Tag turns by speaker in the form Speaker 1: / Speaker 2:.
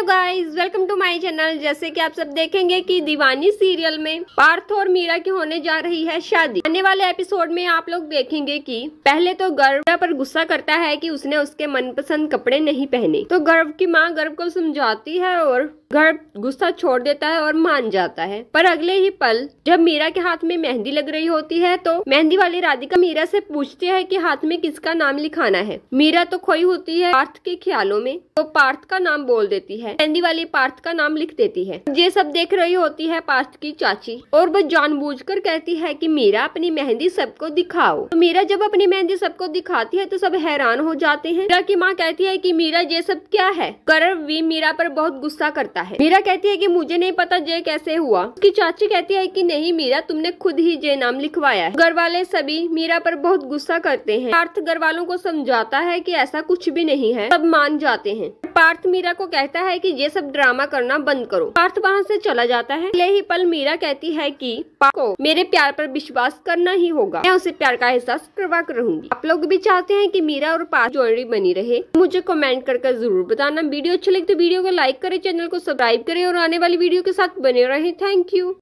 Speaker 1: hello guys welcome to my channel जैसे कि आप सब देखेंगे कि दीवानी सीरियल में पार्थ और मीरा की होने जा रही है शादी आने वाले एपिसोड में आप लोग देखेंगे कि पहले तो गर्व पर गुस्सा करता है कि उसने उसके मनपसंद कपड़े नहीं पहने तो गर्व की माँ गर्व को समझाती है और घर गुस्सा छोड़ देता है और मान जाता है पर अगले ही पल जब मीरा के हाथ में मेहंदी लग रही होती है तो मेहंदी वाली राधिका मीरा से पूछती है कि हाथ में किसका नाम लिखाना है मीरा तो खोई होती है पार्थ के ख्यालों में तो पार्थ का नाम बोल देती है मेहंदी वाली पार्थ का नाम लिख देती है ये सब देख रही होती है पार्थ की चाची और वो जान कहती है की मीरा अपनी मेहंदी सबको दिखाओ तो मीरा जब अपनी मेहंदी सबको दिखाती है तो सब हैरान हो जाते हैं मीरा की माँ कहती है की मीरा ये सब क्या है कर भी मीरा पर बहुत गुस्सा करता जाता है मीरा कहती है कि मुझे नहीं पता जय कैसे हुआ उसकी चाची कहती है कि नहीं मीरा तुमने खुद ही जय नाम लिखवाया है घर वाले सभी मीरा पर बहुत गुस्सा करते हैं पार्थ घर वालों को समझाता है कि ऐसा कुछ भी नहीं है सब मान जाते हैं पार्थ मीरा को कहता है कि ये सब ड्रामा करना बंद करो पार्थ वहाँ से चला जाता है पहले ही पल मीरा कहती है कि पार्थ को मेरे प्यार पर विश्वास करना ही होगा मैं उसे प्यार का एहसास करवा कर रहूंगी आप लोग भी चाहते हैं कि मीरा और पार्थ ज्वेलरी बनी रहे मुझे कमेंट कर जरूर बताना वीडियो अच्छी लगे तो वीडियो को लाइक करे चैनल को सब्सक्राइब करे और आने वाली वीडियो के साथ बने रहे थैंक यू